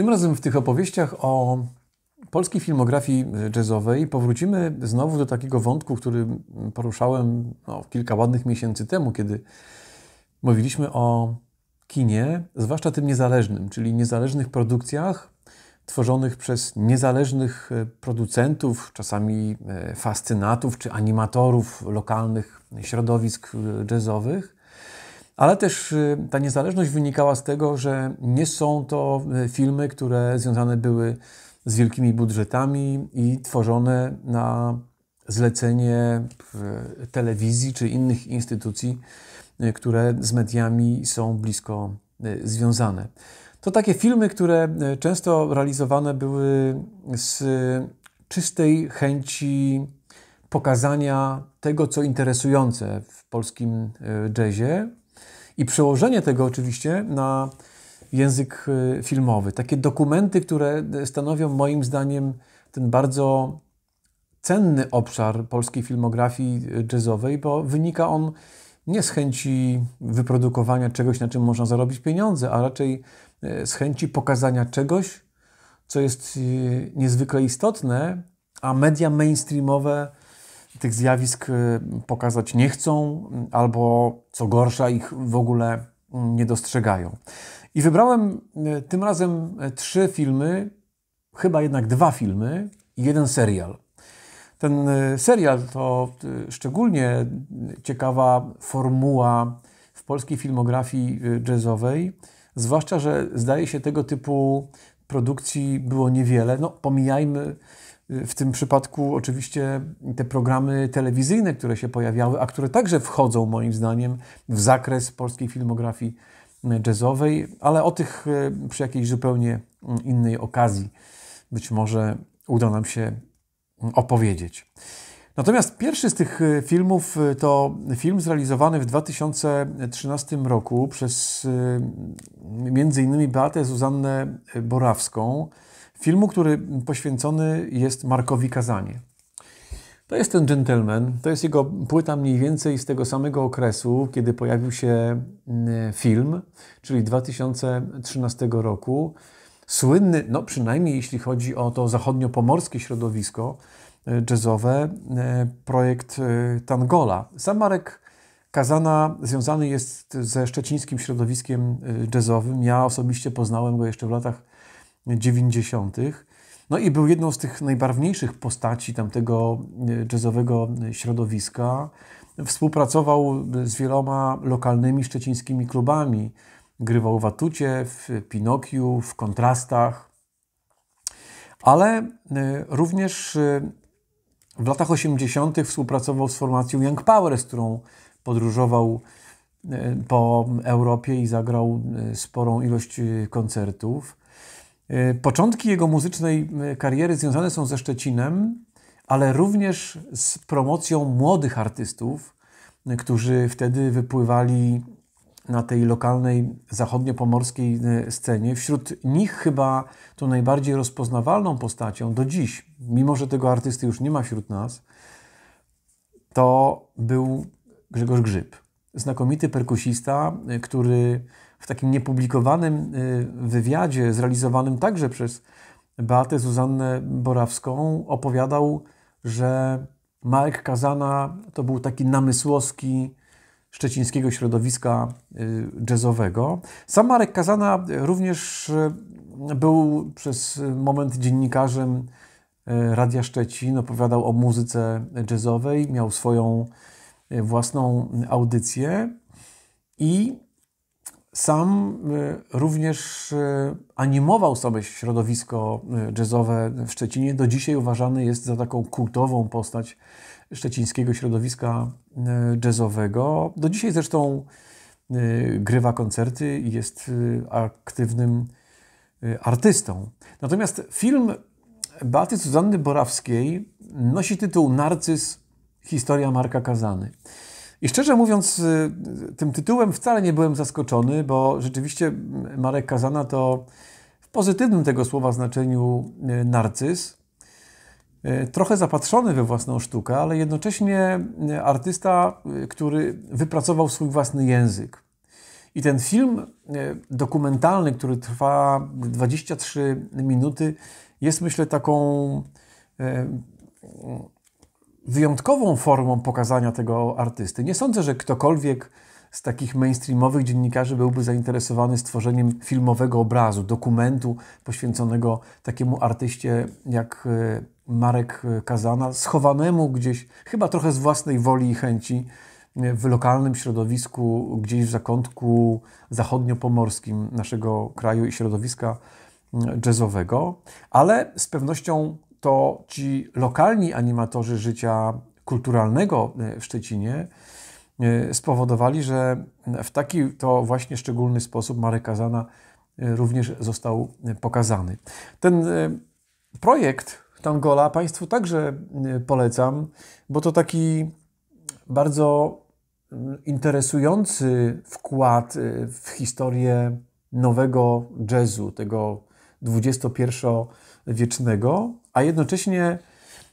Tym razem w tych opowieściach o polskiej filmografii jazzowej powrócimy znowu do takiego wątku, który poruszałem no, kilka ładnych miesięcy temu, kiedy mówiliśmy o kinie, zwłaszcza tym niezależnym, czyli niezależnych produkcjach tworzonych przez niezależnych e, producentów, czasami e, fascynatów czy animatorów lokalnych środowisk e, jazzowych ale też y, ta niezależność wynikała z tego, że nie są to y, filmy, które związane były z wielkimi budżetami i tworzone na zlecenie y, telewizji czy innych instytucji, które z mediami są blisko związane. To takie filmy, które często realizowane były z czystej chęci pokazania tego, co interesujące w polskim jazzie, i przełożenie tego oczywiście na język y, filmowy. Takie dokumenty, które y, stanowią moim zdaniem ten bardzo cenny obszar polskiej filmografii y, jazzowej, bo wynika on nie z chęci wyprodukowania czegoś, na czym można zarobić pieniądze, a raczej z chęci pokazania czegoś, co jest niezwykle istotne, a media mainstreamowe tych zjawisk y, pokazać nie chcą, albo co gorsza, ich w ogóle mm, nie dostrzegają. I wybrałem y, tym razem y, trzy filmy, chyba jednak dwa filmy i jeden serial. Ten serial to szczególnie ciekawa formuła w polskiej filmografii jazzowej, zwłaszcza, że zdaje się tego typu produkcji było niewiele. No, pomijajmy Y, w tym przypadku oczywiście te programy telewizyjne, które się pojawiały, a które także wchodzą moim zdaniem w zakres polskiej filmografii y, jazzowej, ale o tych y, przy jakiejś zupełnie innej okazji być może uda nam się opowiedzieć. Natomiast pierwszy z tych filmów to film zrealizowany w 2013 roku przez m.in. Beatę Zuzannę Borawską, filmu, który poświęcony jest Markowi Kazanie. To jest ten gentleman, to jest jego płyta mniej więcej z tego samego okresu, kiedy pojawił się mm, film, czyli 2013 roku. Słynny, no przynajmniej jeśli chodzi o to zachodnio-pomorskie środowisko e, jazzowe, e, projekt e, Tangola. Sam Marek Kazana związany jest ze szczecińskim środowiskiem jazzowym. Ja osobiście poznałem go jeszcze w latach 90. No i był jedną z tych najbarwniejszych postaci tamtego e, jazzowego e, środowiska. Współpracował e, z wieloma lokalnymi szczecińskimi klubami. Grywał w Atucie, w Pinokiu, w Kontrastach. Ale również w latach 80. współpracował z formacją Young Power, z którą podróżował po Europie i zagrał sporą ilość koncertów. Y, początki jego muzycznej y, kariery związane są ze Szczecinem, ale również z promocją młodych artystów, y, którzy wtedy wypływali na tej lokalnej zachodnio-pomorskiej scenie. Wśród nich chyba tą najbardziej rozpoznawalną postacią do dziś, mimo że tego artysty już nie ma wśród nas, to był Grzegorz Grzyb. Znakomity perkusista, który w takim niepublikowanym y, wywiadzie zrealizowanym także przez Beatę Zuzannę Borawską opowiadał, że Marek Kazana to był taki namysłowski szczecińskiego środowiska y, jazzowego. Sam Marek Kazana również y, był przez moment dziennikarzem Radia Szczecin, opowiadał o muzyce jazzowej, miał swoją własną audycję i sam y, również y, animował sobie środowisko y, jazzowe w Szczecinie. Do dzisiaj uważany jest za taką kultową postać szczecińskiego środowiska jazzowego. Do dzisiaj zresztą grywa koncerty i jest aktywnym artystą. Natomiast film Baty Zuzanny Borawskiej nosi tytuł Narcyz, historia Marka Kazany. I szczerze mówiąc, y, tym tytułem wcale nie byłem zaskoczony, bo rzeczywiście Marek Kazana to w pozytywnym tego słowa znaczeniu y, narcyz. Y, trochę zapatrzony we własną sztukę, ale jednocześnie artysta, który wypracował swój własny język. I ten film dokumentalny, który trwa 23 minuty, jest myślę taką wyjątkową formą pokazania tego artysty. Nie sądzę, że ktokolwiek z takich mainstreamowych dziennikarzy byłby zainteresowany stworzeniem filmowego obrazu, dokumentu poświęconego takiemu artyście jak e, Marek e, Kazana, schowanemu gdzieś, chyba trochę z własnej woli i chęci, e, w lokalnym środowisku, gdzieś w zakątku zachodniopomorskim naszego kraju i środowiska mm, jazzowego, ale z pewnością to ci lokalni animatorzy życia kulturalnego e, w Szczecinie e, spowodowali, że w taki to właśnie szczególny sposób Marek Kazana e, również został pokazany. Ten projekt Tangola Państwu także polecam, bo to taki bardzo mm, interesujący wkład w historię nowego jazzu, tego XXI-wiecznego, a jednocześnie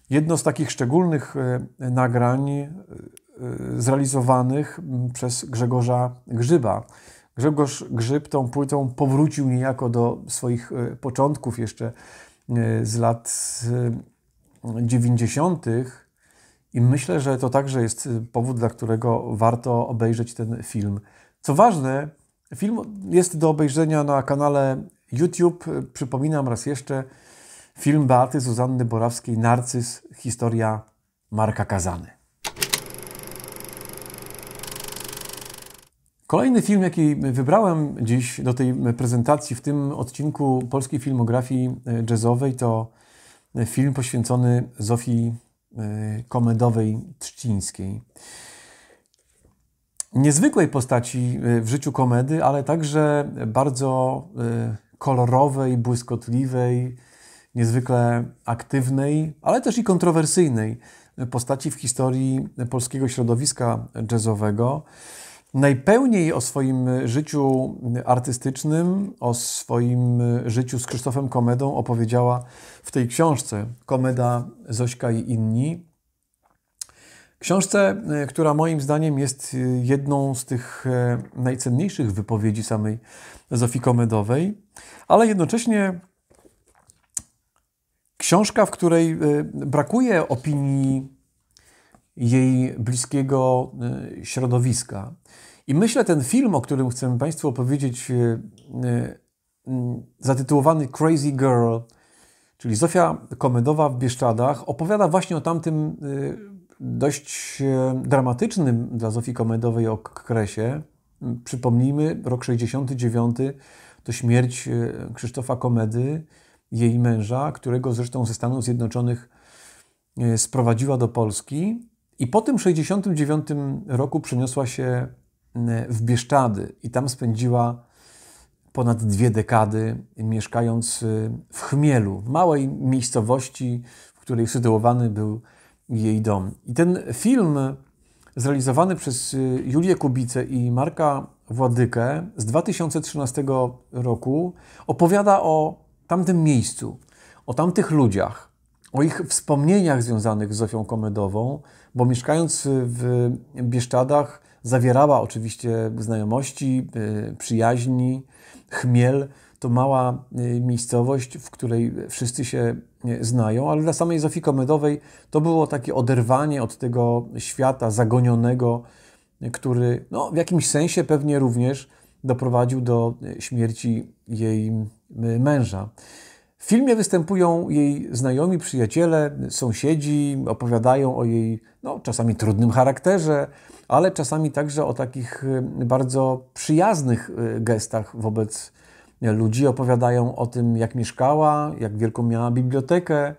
jedno z takich szczególnych e, nagrań e, e, zrealizowanych przez Grzegorza Grzyba. Grzegorz Grzyb tą płytą powrócił niejako do swoich początków jeszcze z lat 90. I myślę, że to także jest powód, dla którego warto obejrzeć ten film. Co ważne, film jest do obejrzenia na kanale YouTube. Przypominam raz jeszcze, Film Beaty Zuzanny Borawskiej Narcyz. Historia Marka Kazany. Kolejny film, jaki wybrałem dziś do tej prezentacji w tym odcinku polskiej filmografii e, jazzowej, to e, film poświęcony Zofii e, Komedowej Trzcińskiej. Niezwykłej postaci w życiu komedy, ale także bardzo kolorowej, błyskotliwej, niezwykle aktywnej, ale też i kontrowersyjnej postaci w historii polskiego środowiska jazzowego. Najpełniej o swoim życiu artystycznym, o swoim życiu z Krzysztofem Komedą opowiedziała w tej książce Komeda, Zośka i inni. Książce, która moim zdaniem jest jedną z tych najcenniejszych wypowiedzi samej Zofii Komedowej, ale jednocześnie Książka, w której y, brakuje opinii jej bliskiego y, środowiska. I myślę, ten film, o którym chcę Państwu opowiedzieć, y, mm, zatytułowany Crazy Girl, czyli Zofia Komedowa w Bieszczadach, opowiada właśnie o tamtym dość dramatycznym dla Zofii Komedowej okresie. Przypomnijmy, rok 69 to śmierć Krzysztofa Komedy, jej męża, którego zresztą ze Stanów Zjednoczonych e, sprowadziła do Polski. I po tym 1969 roku przeniosła się w Bieszczady i tam spędziła ponad dwie dekady, mieszkając e, w Chmielu, w małej miejscowości, w której sytuowany był jej dom. I ten film zrealizowany przez e, Julię Kubicę i Marka Władykę z 2013 roku opowiada o tamtym miejscu, o tamtych ludziach, o ich wspomnieniach związanych z Zofią Komedową, bo mieszkając w Bieszczadach zawierała oczywiście znajomości, y, przyjaźni, chmiel. To mała y, miejscowość, w której wszyscy się y, znają, ale dla samej Zofii Komedowej to było takie oderwanie od tego świata zagonionego, który no, w jakimś sensie pewnie również doprowadził do e, śmierci jej męża. W filmie występują jej znajomi, przyjaciele, sąsiedzi, opowiadają o jej no, czasami trudnym charakterze, ale czasami także o takich e, bardzo przyjaznych e, gestach wobec ludzi. Opowiadają o tym, jak mieszkała, jak wielką miała bibliotekę,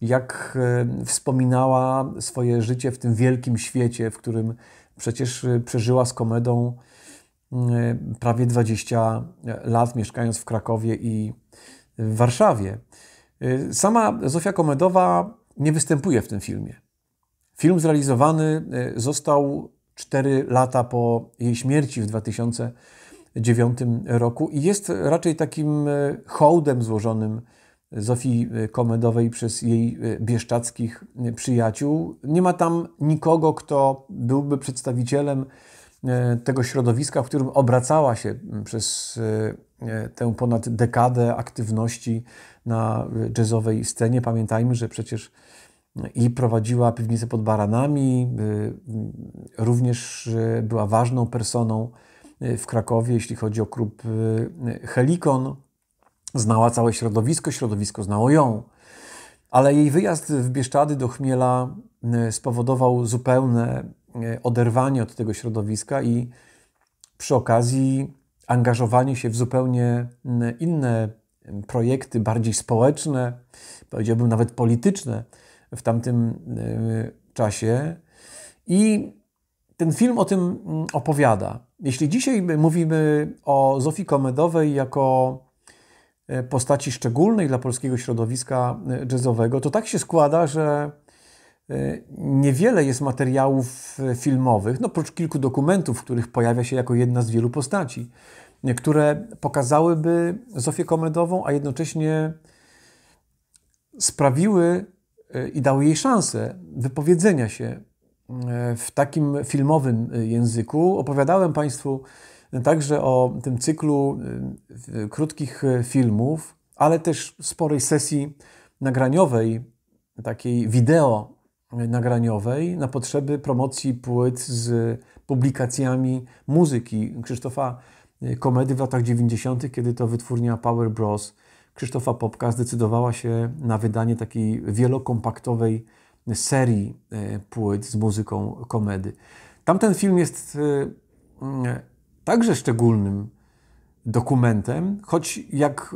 jak wspominała swoje życie w tym wielkim świecie, w którym przecież przeżyła z komedą Y, prawie 20 lat, mieszkając w Krakowie i w Warszawie. Y, sama Zofia Komedowa nie występuje w tym filmie. Film zrealizowany y, został 4 lata po jej śmierci w 2009 roku i jest raczej takim hołdem złożonym Zofii Komedowej przez jej bieszczadzkich przyjaciół. Nie ma tam nikogo, kto byłby przedstawicielem E, tego środowiska, w którym obracała się mm, przez e, e, tę ponad dekadę aktywności na jazzowej scenie. Pamiętajmy, że przecież i prowadziła piwnicę pod baranami, mm, również była ważną personą w Krakowie, jeśli chodzi o klub Helikon. Znała całe środowisko, środowisko znało ją. Ale jej wyjazd w Bieszczady do Chmiela spowodował zupełne E, oderwanie od tego środowiska i przy okazji angażowanie się w zupełnie inne projekty, bardziej społeczne, powiedziałbym nawet polityczne w tamtym e, czasie. I ten film o tym opowiada. Jeśli dzisiaj mówimy o Zofii Komedowej jako e, postaci szczególnej dla polskiego środowiska jazzowego, to tak się składa, że E, niewiele jest materiałów e, filmowych, no oprócz kilku dokumentów, w których pojawia się jako jedna z wielu postaci, które pokazałyby Zofię Komedową, a jednocześnie sprawiły e, i dały jej szansę wypowiedzenia się w takim filmowym języku. Opowiadałem Państwu także o tym cyklu krótkich filmów, ale też sporej sesji nagraniowej, takiej wideo nagraniowej na potrzeby promocji płyt z publikacjami muzyki Krzysztofa y, Komedy w latach 90., kiedy to wytwórnia Power Bros. Krzysztofa Popka zdecydowała się na wydanie takiej wielokompaktowej serii y, płyt z muzyką komedy. Tamten film jest y, mm, także szczególnym dokumentem, choć jak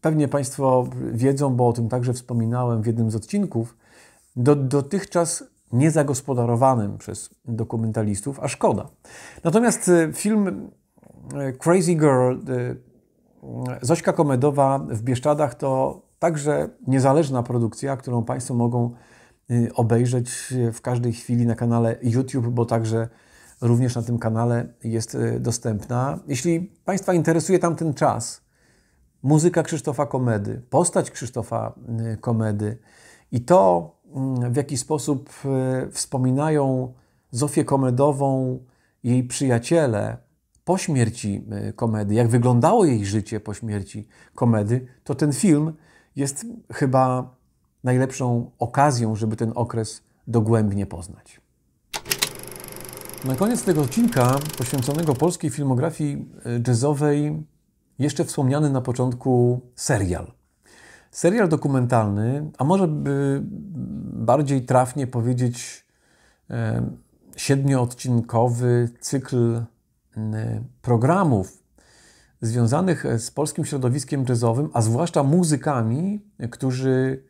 pewnie Państwo wiedzą, bo o tym także wspominałem w jednym z odcinków, do, dotychczas niezagospodarowanym przez dokumentalistów, a szkoda. Natomiast y, film y, Crazy Girl, y, Zośka Komedowa w Bieszczadach to także niezależna produkcja, którą Państwo mogą obejrzeć w każdej chwili na kanale YouTube, bo także również na tym kanale jest dostępna. Jeśli Państwa interesuje tamten czas, muzyka Krzysztofa Komedy, postać Krzysztofa Komedy i to, w jaki sposób e, wspominają Zofię Komedową jej przyjaciele po śmierci e, komedy, jak wyglądało jej życie po śmierci komedy, to ten film jest chyba najlepszą okazją, żeby ten okres dogłębnie poznać. Na koniec tego odcinka poświęconego polskiej filmografii e, jazzowej jeszcze wspomniany na początku serial – Serial dokumentalny, a może by bardziej trafnie powiedzieć siedmioodcinkowy cykl programów związanych e, z polskim środowiskiem jazzowym, a zwłaszcza muzykami, którzy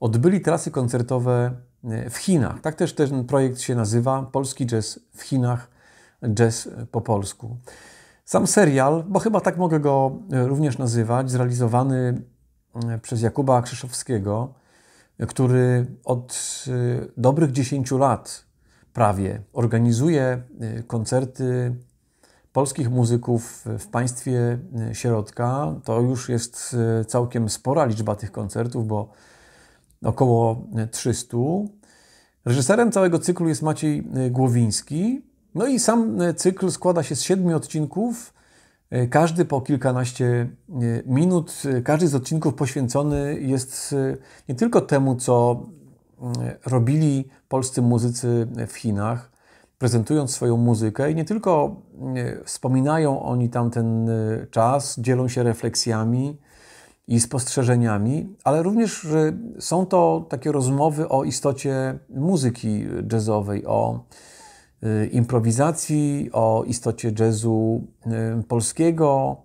odbyli trasy koncertowe e, w Chinach. Tak też ten projekt się nazywa Polski Jazz w Chinach, Jazz po polsku. Sam serial, bo chyba tak mogę go e, również nazywać, zrealizowany E, przez Jakuba Krzyszowskiego, który od e, dobrych 10 lat prawie organizuje e, koncerty polskich muzyków w państwie środka. To już jest całkiem spora liczba tych koncertów, bo około 300. Reżyserem całego cyklu jest Maciej Głowiński. No i sam cykl składa się z siedmiu odcinków E, każdy po kilkanaście e, minut, e, każdy z odcinków poświęcony jest nie tylko temu, co mm, robili polscy muzycy w Chinach, prezentując swoją muzykę i nie tylko mm, wspominają oni tam ten czas, dzielą się refleksjami i spostrzeżeniami, ale również są to takie rozmowy o istocie muzyki jazzowej, o Y, improwizacji, o istocie jazzu y, polskiego,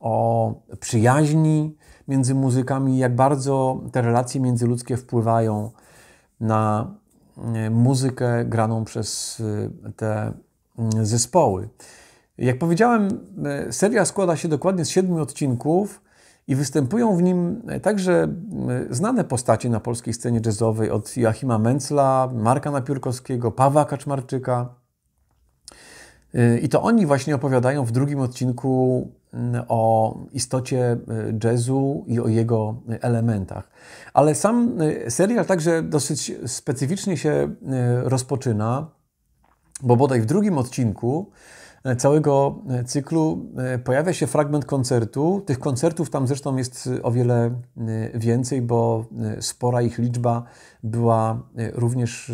o przyjaźni między muzykami, jak bardzo te relacje międzyludzkie wpływają na y, muzykę graną przez te zespoły. Jak powiedziałem, seria składa się dokładnie z siedmiu odcinków. I występują w nim e, także znane postacie na polskiej scenie jazzowej od Joachima Mencla, Marka Napiórkowskiego, Pawła Kaczmarczyka. E, I to oni właśnie opowiadają w drugim odcinku o istocie e, jazzu i o jego elementach. Ale sam serial także dosyć specyficznie się rozpoczyna, bo bodaj w drugim odcinku E, całego e, cyklu e, pojawia się fragment koncertu. Tych koncertów tam zresztą jest o wiele więcej, bo spora ich liczba była również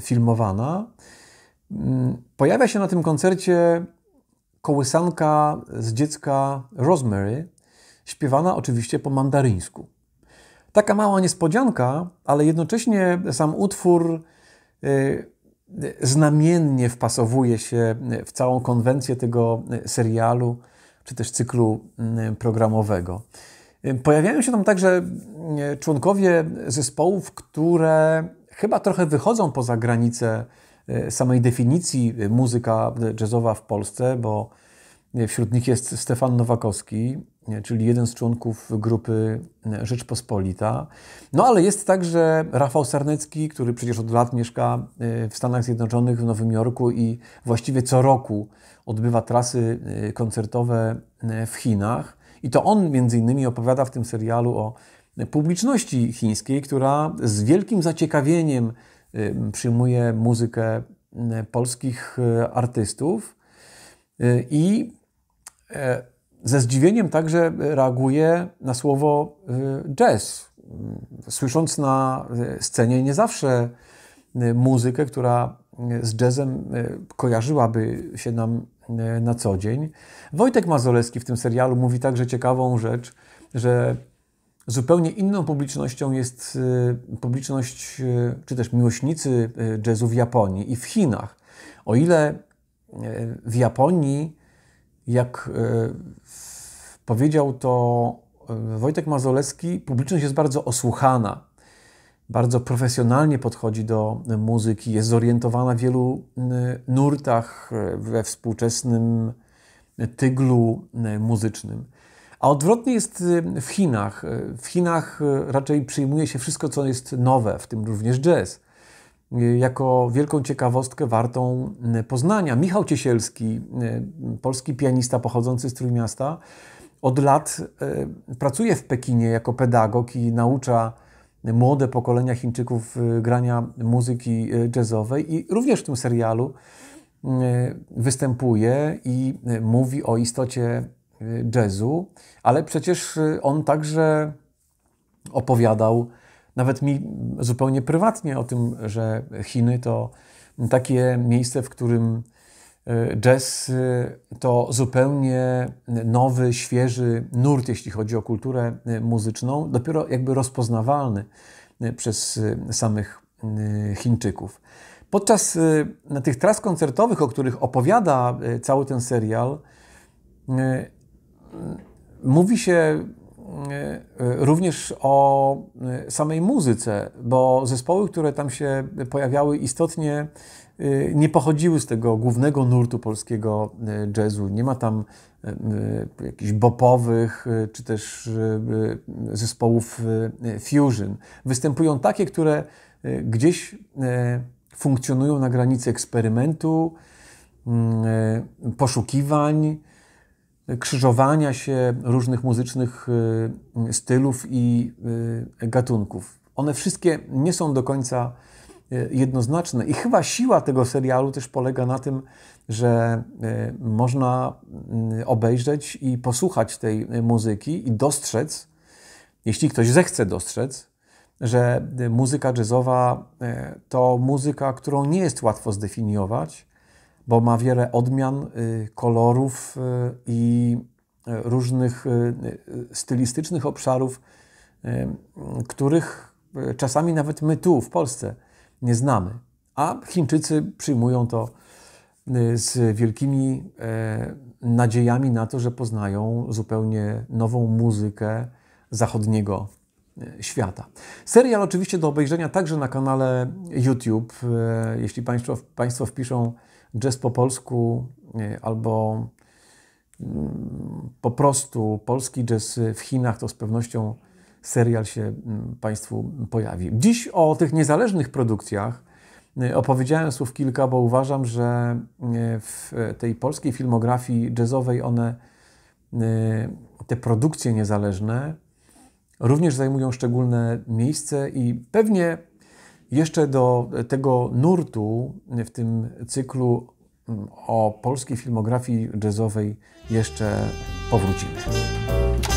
filmowana. Mm, pojawia się na tym koncercie kołysanka z dziecka Rosemary, śpiewana oczywiście po mandaryńsku. Taka mała niespodzianka, ale jednocześnie sam utwór znamiennie wpasowuje się w całą konwencję tego serialu, czy też cyklu mm, programowego. Pojawiają się tam także mm, członkowie zespołów, które chyba trochę wychodzą poza granice e, samej definicji e, muzyka e, jazzowa w Polsce, bo Wśród nich jest Stefan Nowakowski, czyli jeden z członków grupy Rzeczpospolita. No ale jest także Rafał Sarnecki, który przecież od lat mieszka e, w Stanach Zjednoczonych, w Nowym Jorku i właściwie co roku odbywa trasy e, koncertowe e, w Chinach. I to on między innymi opowiada w tym serialu o publiczności chińskiej, która z wielkim zaciekawieniem przyjmuje muzykę polskich artystów. I E, ze zdziwieniem także reaguję na słowo y, jazz. Y, słysząc na y, scenie nie zawsze muzykę, która z jazzem kojarzyłaby się nam na co dzień. Wojtek Mazoleski w tym serialu mówi także ciekawą rzecz, że zupełnie inną publicznością jest publiczność czy też miłośnicy jazzu w Japonii i w Chinach. O ile w Japonii jak e, powiedział to e, Wojtek Mazoleski, publiczność jest bardzo osłuchana, bardzo profesjonalnie podchodzi do muzyki, jest zorientowana w wielu nurtach e, we współczesnym tyglu muzycznym. A odwrotnie jest w Chinach. W Chinach raczej przyjmuje się wszystko, co jest nowe, w tym również jazz jako wielką ciekawostkę wartą mm, poznania. Michał Ciesielski, mm, polski pianista pochodzący z Trójmiasta, od lat e, pracuje w Pekinie jako pedagog i naucza młode pokolenia Chińczyków e, grania muzyki e, jazzowej i również w tym serialu występuje i mówi o istocie jazzu, ale przecież on także opowiadał nawet mi zupełnie prywatnie o tym, że Chiny to takie miejsce, w którym e, jazz e, to zupełnie nowy, świeży nurt, jeśli chodzi o kulturę e, muzyczną, dopiero jakby rozpoznawalny przez samych Chińczyków. Podczas tych tras koncertowych, o których opowiada cały ten serial, mówi się Y, y, również o y, samej muzyce, bo zespoły, które tam się pojawiały, istotnie nie pochodziły z tego głównego nurtu polskiego jazzu. Nie ma tam jakichś bopowych czy też zespołów fusion. Występują takie, które gdzieś funkcjonują na granicy eksperymentu, poszukiwań krzyżowania się różnych muzycznych y, stylów i y, gatunków. One wszystkie nie są do końca y, jednoznaczne. I chyba siła tego serialu też polega na tym, że można obejrzeć i posłuchać tej muzyki i dostrzec, jeśli ktoś zechce dostrzec, że muzyka jazzowa to muzyka, którą nie jest łatwo zdefiniować, bo ma wiele odmian, y, kolorów y, i y, różnych stylistycznych obszarów, których czasami nawet my tu w Polsce nie znamy. A Chińczycy przyjmują to z wielkimi e, nadziejami na to, że poznają zupełnie nową muzykę zachodniego e, świata. Serial oczywiście do obejrzenia także na kanale YouTube. E, jeśli Państwo, państwo wpiszą jazz po polsku e, albo mm, po prostu polski jazz w Chinach, to z pewnością serial się mm, Państwu pojawi. Dziś o tych niezależnych produkcjach e, opowiedziałem słów kilka, bo uważam, że e, w tej polskiej filmografii jazzowej one, te produkcje niezależne, również zajmują szczególne miejsce i pewnie jeszcze do tego nurtu w tym cyklu mm, o polskiej filmografii jazzowej jeszcze powrócimy.